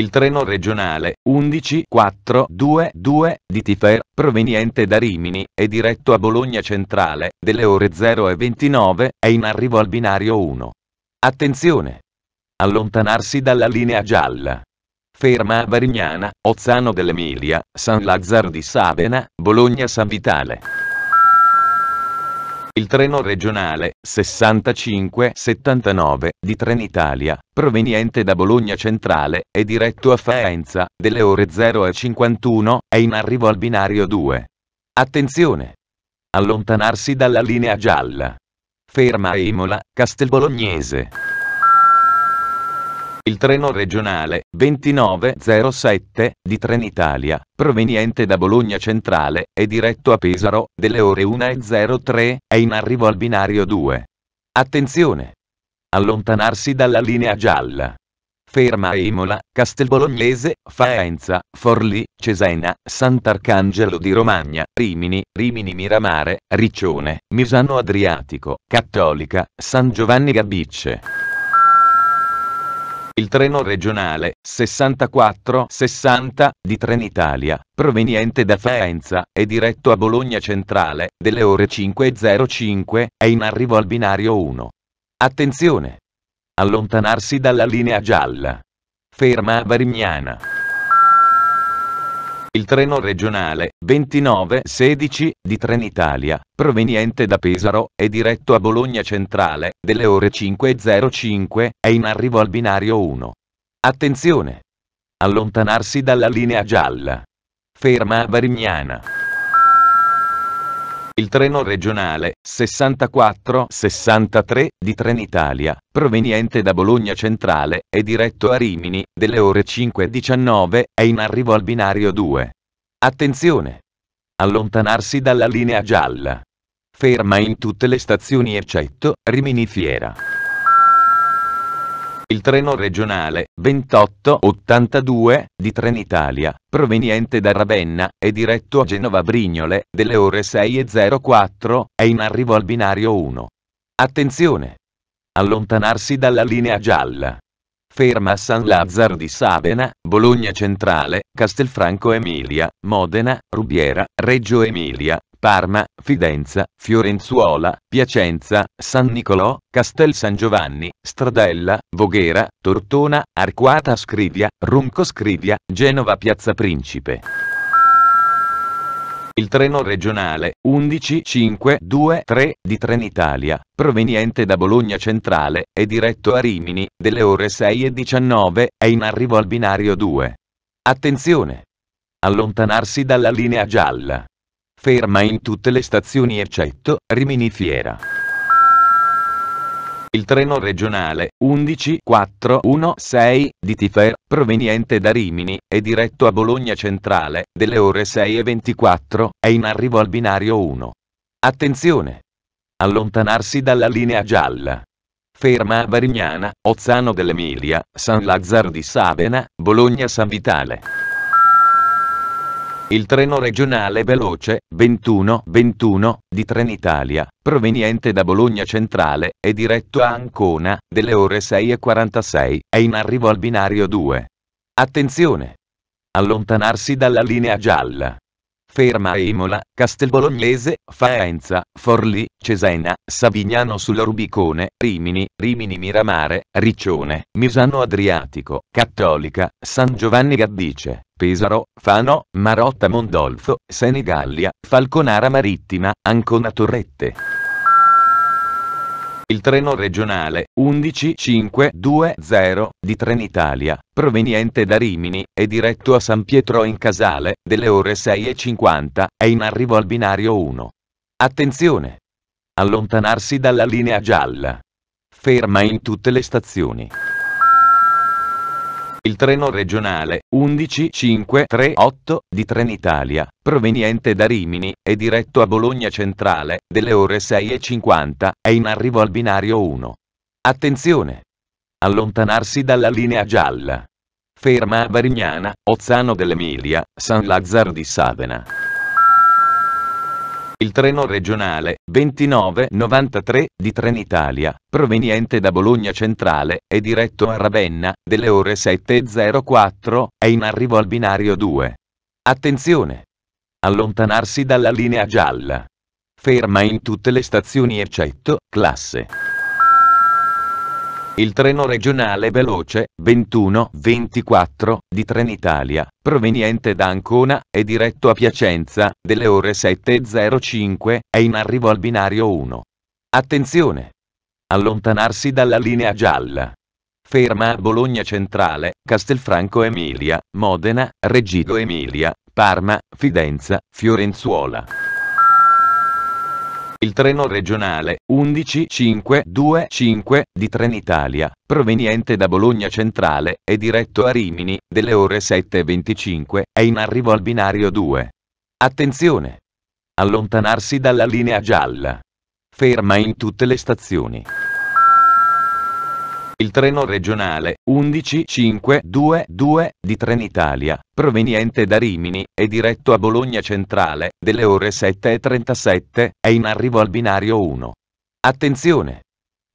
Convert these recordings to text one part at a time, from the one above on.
il treno regionale 11422 di Tifer, proveniente da Rimini e diretto a Bologna Centrale, delle ore 0 e 29, è in arrivo al binario 1. Attenzione! Allontanarsi dalla linea gialla. Ferma a Varignana, Ozzano dell'Emilia, San Lazzaro di Savena, Bologna San Vitale. Il treno regionale 6579 di Trenitalia, proveniente da Bologna Centrale, e diretto a Faenza, delle ore 0 e 51, è in arrivo al binario 2. Attenzione! Allontanarsi dalla linea gialla. Ferma a Imola, Castelbolognese il treno regionale 2907 di Trenitalia, proveniente da Bologna Centrale, è diretto a Pesaro, delle ore 1.03, è in arrivo al binario 2. Attenzione! Allontanarsi dalla linea gialla. Ferma Imola, Castelbolognese, Faenza, Forlì, Cesena, Sant'Arcangelo di Romagna, Rimini, Rimini Miramare, Riccione, Misano Adriatico, Cattolica, San Giovanni Gabicce il treno regionale 64-60 di Trenitalia, proveniente da Faenza, è diretto a Bologna Centrale, delle ore 5.05, è in arrivo al binario 1. Attenzione! Allontanarsi dalla linea gialla. Ferma a Varignana il treno regionale 2916 di Trenitalia, proveniente da Pesaro è diretto a Bologna Centrale, delle ore 5.05, è in arrivo al binario 1. Attenzione! Allontanarsi dalla linea gialla. Ferma a Varignana. Il treno regionale 64-63 di Trenitalia, proveniente da Bologna Centrale, è diretto a Rimini, delle ore 5.19, è in arrivo al binario 2. Attenzione! Allontanarsi dalla linea gialla. Ferma in tutte le stazioni eccetto Rimini Fiera il treno regionale 2882 di Trenitalia, proveniente da Ravenna è diretto a Genova Brignole, delle ore 6.04, è in arrivo al binario 1. Attenzione! Allontanarsi dalla linea gialla. Ferma San Lazzaro di Savena, Bologna Centrale, Castelfranco Emilia, Modena, Rubiera, Reggio Emilia, Parma, Fidenza, Fiorenzuola, Piacenza, San Nicolò, Castel San Giovanni, Stradella, Voghera, Tortona, Arquata Scrivia, Ronco Scrivia, Genova Piazza Principe. Il treno regionale 11523 di Trenitalia, proveniente da Bologna Centrale, è diretto a Rimini, delle ore 6.19, è in arrivo al binario 2. Attenzione! Allontanarsi dalla linea gialla ferma in tutte le stazioni eccetto Rimini Fiera. Il treno regionale 11416 di Tifer, proveniente da Rimini, è diretto a Bologna Centrale, delle ore 6.24, è in arrivo al binario 1. Attenzione! Allontanarsi dalla linea gialla. Ferma a Varignana, Ozzano dell'Emilia, San Lazzaro di Savena, Bologna San Vitale. Il treno regionale veloce 21-21, di Trenitalia, proveniente da Bologna Centrale, è diretto a Ancona, delle ore 6.46, è in arrivo al binario 2. Attenzione! Allontanarsi dalla linea gialla. Ferma e Imola, Castelbolognese, Faenza, Forlì, Cesena, Savignano sulla Rubicone, Rimini, Rimini Miramare, Riccione, Misano Adriatico, Cattolica, San Giovanni Gaddice, Pesaro, Fano, Marotta Mondolfo, Senigallia, Falconara Marittima, Ancona Torrette il treno regionale 11520 di Trenitalia, proveniente da Rimini è diretto a San Pietro in Casale, delle ore 6.50, è in arrivo al binario 1. Attenzione! Allontanarsi dalla linea gialla. Ferma in tutte le stazioni il treno regionale 11538 di Trenitalia, proveniente da Rimini e diretto a Bologna Centrale, delle ore 6.50, è in arrivo al binario 1. Attenzione! Allontanarsi dalla linea gialla. Ferma a Varignana, Ozzano dell'Emilia, San Lazzaro di Savena il treno regionale 2993 di Trenitalia, proveniente da Bologna Centrale, è diretto a Ravenna, delle ore 7.04, è in arrivo al binario 2. Attenzione! Allontanarsi dalla linea gialla. Ferma in tutte le stazioni eccetto classe. Il treno regionale veloce 21-24 di Trenitalia, proveniente da Ancona è diretto a Piacenza, delle ore 7.05, è in arrivo al binario 1. Attenzione! Allontanarsi dalla linea gialla. Ferma a Bologna Centrale, Castelfranco Emilia, Modena, Reggio Emilia, Parma, Fidenza, Fiorenzuola. Il treno regionale 11525 di Trenitalia, proveniente da Bologna Centrale e diretto a Rimini, delle ore 7.25, è in arrivo al binario 2. Attenzione! Allontanarsi dalla linea gialla. Ferma in tutte le stazioni. Il treno regionale 11522 di Trenitalia, proveniente da Rimini, e diretto a Bologna Centrale, delle ore 7.37, è in arrivo al binario 1. Attenzione!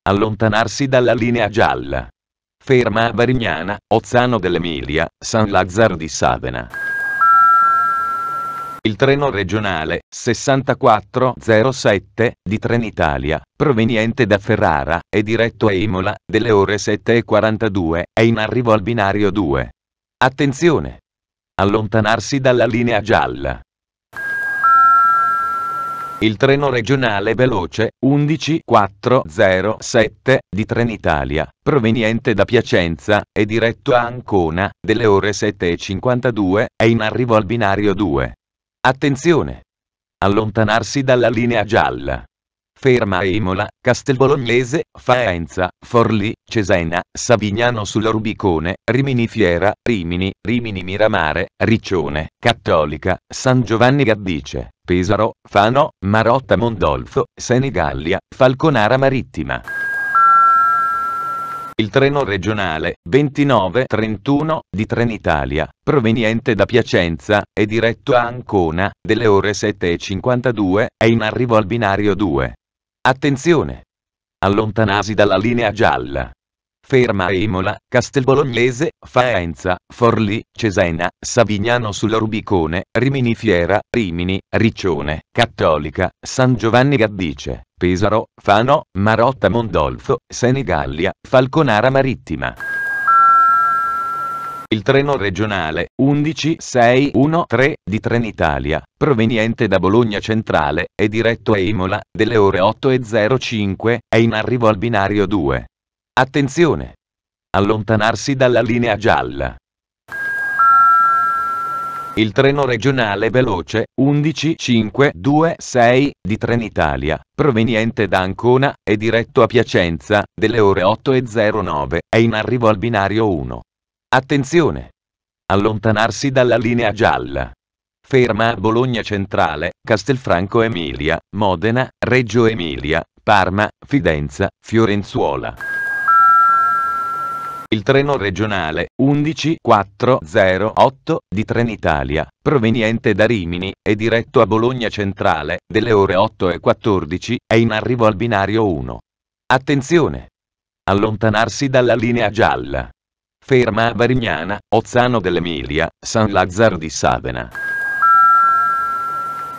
Allontanarsi dalla linea gialla. Ferma a Varignana, Ozzano dell'Emilia, San Lazzaro di Savena. Il treno regionale 6407 di Trenitalia, proveniente da Ferrara, è diretto a Imola, delle ore 7.42, è in arrivo al binario 2. Attenzione! Allontanarsi dalla linea gialla. Il treno regionale veloce 11407 di Trenitalia, proveniente da Piacenza, è diretto a Ancona, delle ore 7.52, è in arrivo al binario 2. Attenzione! Allontanarsi dalla linea gialla. Ferma Emola, Castelbolognese, Faenza, Forlì, Cesena, Savignano sul Rubicone, Rimini Fiera, Rimini, Rimini Miramare, Riccione, Cattolica, San Giovanni Gaddice, Pesaro, Fano, Marotta Mondolfo, Senigallia, Falconara Marittima il treno regionale 2931 di Trenitalia, proveniente da Piacenza è diretto a Ancona, delle ore 7.52, è in arrivo al binario 2. Attenzione! Allontanarsi dalla linea gialla. Ferma e Imola, Castelbolognese, Faenza, Forlì, Cesena, Savignano sulla Rubicone, Rimini Fiera, Rimini, Riccione, Cattolica, San Giovanni Gaddice, Pesaro, Fano, Marotta Mondolfo, Senigallia, Falconara Marittima. Il treno regionale 11613 di Trenitalia, proveniente da Bologna Centrale, è diretto a Imola, delle ore 8.05, è in arrivo al binario 2. Attenzione! Allontanarsi dalla linea gialla. Il treno regionale veloce 11526 di Trenitalia, proveniente da Ancona è diretto a Piacenza, delle ore 8.09, è in arrivo al binario 1. Attenzione! Allontanarsi dalla linea gialla. Ferma a Bologna Centrale, Castelfranco Emilia, Modena, Reggio Emilia, Parma, Fidenza, Fiorenzuola. Il treno regionale 11408 di Trenitalia, proveniente da Rimini è diretto a Bologna Centrale, delle ore 8.14, è in arrivo al binario 1. Attenzione! Allontanarsi dalla linea gialla. Ferma a Varignana, Ozzano dell'Emilia, San Lazzaro di Savena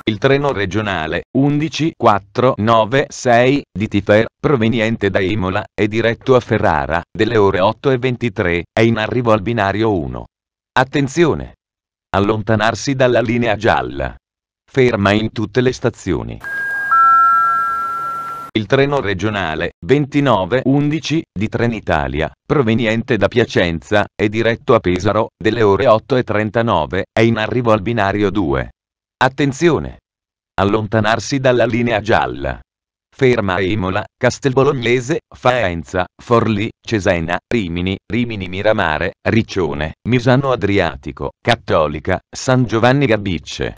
il treno regionale 11496 di Tifer, proveniente da Imola è diretto a Ferrara, delle ore 8.23, è in arrivo al binario 1. Attenzione! Allontanarsi dalla linea gialla. Ferma in tutte le stazioni. Il treno regionale 2911 di Trenitalia, proveniente da Piacenza è diretto a Pesaro, delle ore 8.39, è in arrivo al binario 2. Attenzione! Allontanarsi dalla linea gialla. Ferma Imola, Castelbolognese, Faenza, Forlì, Cesena, Rimini, Rimini Miramare, Riccione, Misano Adriatico, Cattolica, San Giovanni Gabicce.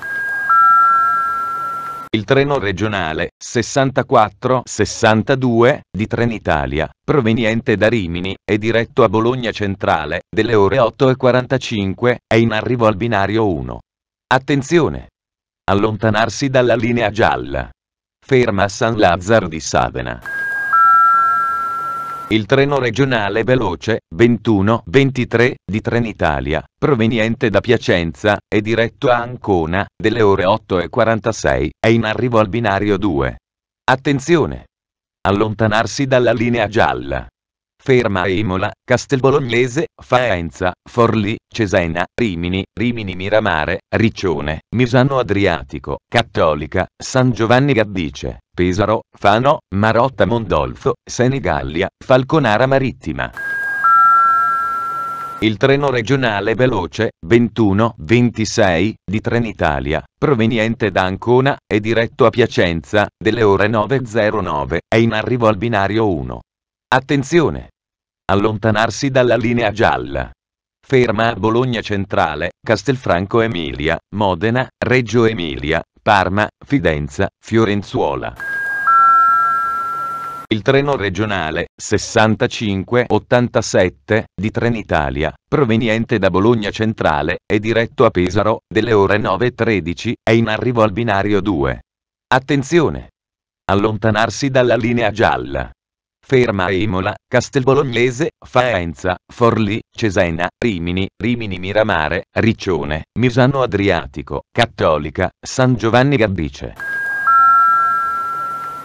Il treno regionale 64-62 di Trenitalia, proveniente da Rimini, è diretto a Bologna Centrale, delle ore 8.45, è in arrivo al binario 1. Attenzione! allontanarsi dalla linea gialla. Ferma a San Lazzaro di Savena. Il treno regionale veloce 21-23 di Trenitalia, proveniente da Piacenza e diretto a Ancona, delle ore 8.46, è in arrivo al binario 2. Attenzione! Allontanarsi dalla linea gialla. Ferma e Imola, Castelbolognese, Faenza, Forlì, Cesena, Rimini, Rimini Miramare, Riccione, Misano Adriatico, Cattolica, San Giovanni Gaddice, Pesaro, Fano, Marotta Mondolfo, Senigallia, Falconara Marittima. Il treno regionale veloce 21-26 di Trenitalia, proveniente da Ancona è diretto a Piacenza, delle ore 9.09, è in arrivo al binario 1. Attenzione! allontanarsi dalla linea gialla. Ferma a Bologna Centrale, Castelfranco Emilia, Modena, Reggio Emilia, Parma, Fidenza, Fiorenzuola. Il treno regionale 6587 di Trenitalia, proveniente da Bologna Centrale, è diretto a Pesaro, delle ore 9.13, è in arrivo al binario 2. Attenzione! Allontanarsi dalla linea gialla. Ferma Imola, Castelbolognese, Faenza, Forlì, Cesena, Rimini, Rimini Miramare, Riccione, Misano Adriatico, Cattolica, San Giovanni Gabbice.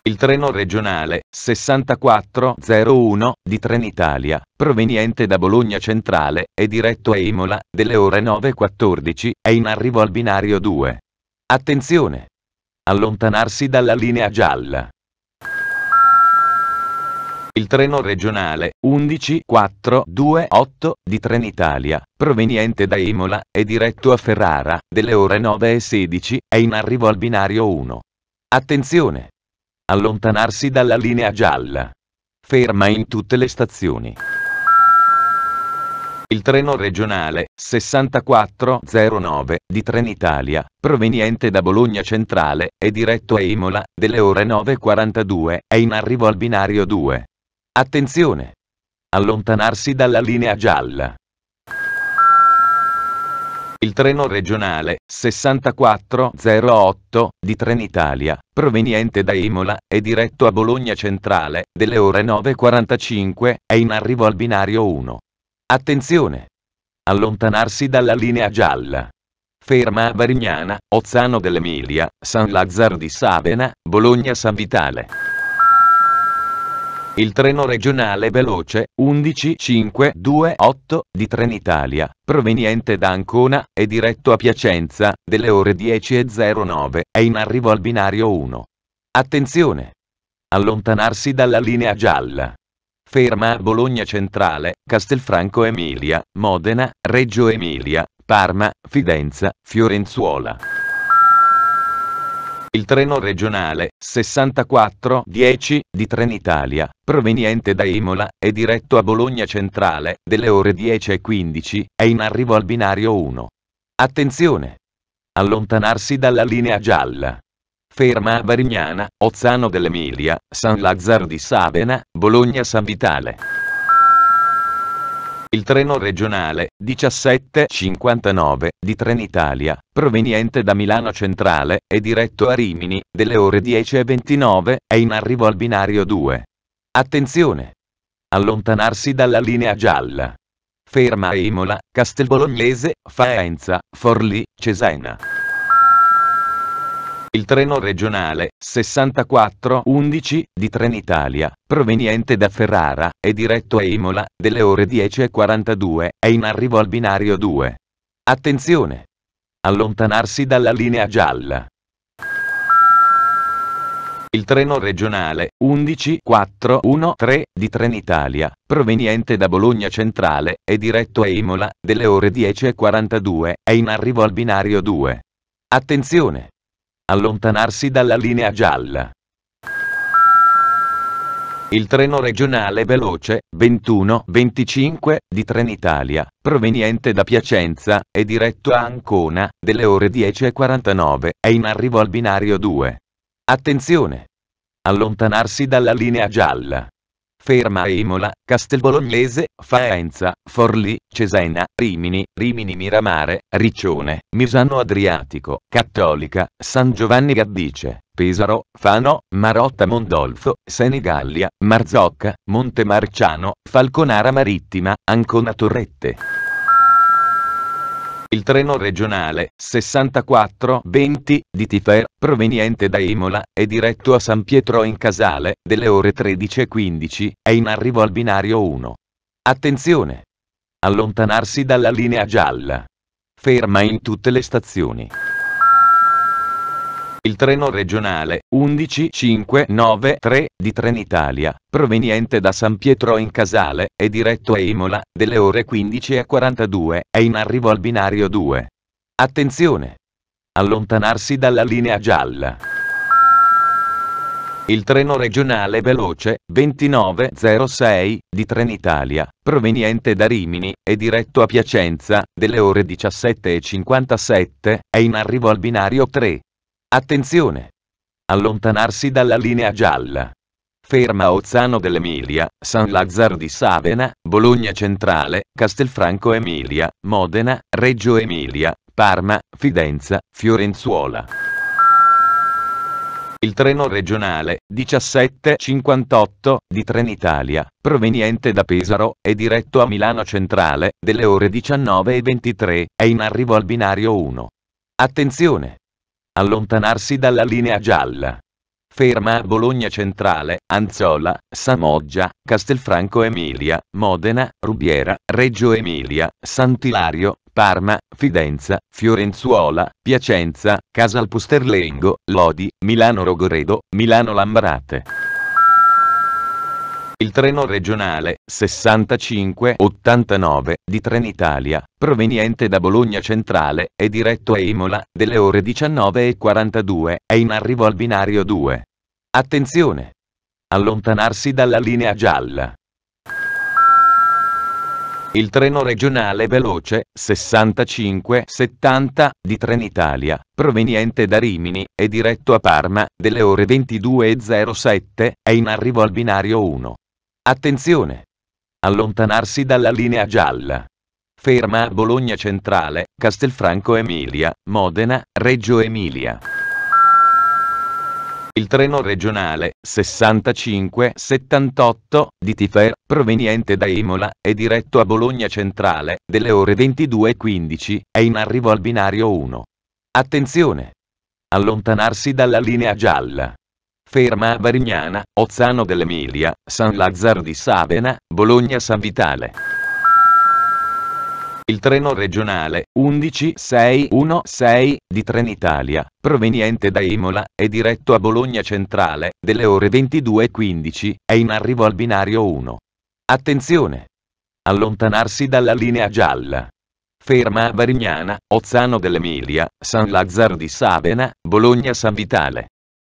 Il treno regionale 6401 di Trenitalia, proveniente da Bologna Centrale, e diretto a Imola, delle ore 9.14, è in arrivo al binario 2. Attenzione! Allontanarsi dalla linea gialla. Il treno regionale 11428 di Trenitalia, proveniente da Imola è diretto a Ferrara, delle ore 9.16, è in arrivo al binario 1. Attenzione! Allontanarsi dalla linea gialla. Ferma in tutte le stazioni. Il treno regionale 6409 di Trenitalia, proveniente da Bologna Centrale è diretto a Imola, delle ore 9.42, è in arrivo al binario 2. Attenzione! Allontanarsi dalla linea gialla. Il treno regionale 6408 di Trenitalia, proveniente da Imola è diretto a Bologna Centrale, delle ore 9.45, è in arrivo al binario 1. Attenzione! Allontanarsi dalla linea gialla. Ferma a Varignana, Ozzano dell'Emilia, San Lazzaro di Savena, Bologna San Vitale. Il treno regionale veloce 11528 di Trenitalia, proveniente da Ancona è diretto a Piacenza, delle ore 10.09, è in arrivo al binario 1. Attenzione! Allontanarsi dalla linea gialla. Ferma a Bologna Centrale, Castelfranco Emilia, Modena, Reggio Emilia, Parma, Fidenza, Fiorenzuola il treno regionale 6410 di Trenitalia, proveniente da Imola è diretto a Bologna Centrale, delle ore 10.15, è in arrivo al binario 1. Attenzione! Allontanarsi dalla linea gialla. Ferma a Varignana, Ozzano dell'Emilia, San Lazzaro di Savena, Bologna San Vitale il treno regionale 1759 di Trenitalia, proveniente da Milano Centrale è diretto a Rimini, delle ore 10.29, è in arrivo al binario 2. Attenzione! Allontanarsi dalla linea gialla. Ferma Imola, Castelbolognese, Faenza, Forlì, Cesena il treno regionale 6411 di Trenitalia, proveniente da Ferrara, è diretto a Imola, delle ore 10.42, è in arrivo al binario 2. Attenzione! Allontanarsi dalla linea gialla. Il treno regionale 11413 di Trenitalia, proveniente da Bologna Centrale, è diretto a Imola, delle ore 10.42, è in arrivo al binario 2. Attenzione! allontanarsi dalla linea gialla. Il treno regionale veloce 21-25 di Trenitalia, proveniente da Piacenza è diretto a Ancona, delle ore 10.49, è in arrivo al binario 2. Attenzione! Allontanarsi dalla linea gialla. Ferma Emola, Castelbolognese, Faenza, Forlì, Cesena, Rimini, Rimini Miramare, Riccione, Misano Adriatico, Cattolica, San Giovanni Gaddice, Pesaro, Fano, Marotta Mondolfo, Senigallia, Marzocca, Monte Marciano, Falconara Marittima, Ancona Torrette il treno regionale 6420 di Tifer, proveniente da Imola, è diretto a San Pietro in Casale, delle ore 13.15, è in arrivo al binario 1. Attenzione! Allontanarsi dalla linea gialla. Ferma in tutte le stazioni. Il treno regionale 11593 di Trenitalia, proveniente da San Pietro in Casale, è diretto a Imola, delle ore 15.42, è in arrivo al binario 2. Attenzione! Allontanarsi dalla linea gialla. Il treno regionale veloce 2906 di Trenitalia, proveniente da Rimini è diretto a Piacenza, delle ore 17.57, è in arrivo al binario 3. Attenzione! Allontanarsi dalla linea gialla. Ferma Ozzano dell'Emilia, San Lazzaro di Savena, Bologna Centrale, Castelfranco Emilia, Modena, Reggio Emilia, Parma, Fidenza, Fiorenzuola. Il treno regionale 1758 di Trenitalia, proveniente da Pesaro è diretto a Milano Centrale, delle ore 19.23, è in arrivo al binario 1. Attenzione! allontanarsi dalla linea gialla. Ferma a Bologna Centrale, Anzola, Samoggia, Castelfranco Emilia, Modena, Rubiera, Reggio Emilia, Sant'Ilario, Parma, Fidenza, Fiorenzuola, Piacenza, Casalpusterlengo, Lodi, Milano Rogoredo, Milano Lambrate. Il treno regionale 6589 di Trenitalia, proveniente da Bologna Centrale, è diretto a Imola, delle ore 19.42, è in arrivo al binario 2. Attenzione! Allontanarsi dalla linea gialla. Il treno regionale veloce 6570 di Trenitalia, proveniente da Rimini, è diretto a Parma, delle ore 22.07, è in arrivo al binario 1. Attenzione! Allontanarsi dalla linea gialla. Ferma a Bologna Centrale, Castelfranco Emilia, Modena, Reggio Emilia. Il treno regionale 6578 di Tifer, proveniente da Imola, è diretto a Bologna Centrale, delle ore 22.15, è in arrivo al binario 1. Attenzione! Allontanarsi dalla linea gialla. Ferma a Varignana, Ozzano dell'Emilia, San Lazzaro di Savena, Bologna San Vitale. Il treno regionale 11616 di Trenitalia, proveniente da Imola, è diretto a Bologna Centrale, delle ore 22.15, è in arrivo al binario 1. Attenzione! Allontanarsi dalla linea gialla. Ferma a Varignana, Ozzano dell'Emilia, San Lazzaro di Savena, Bologna San Vitale.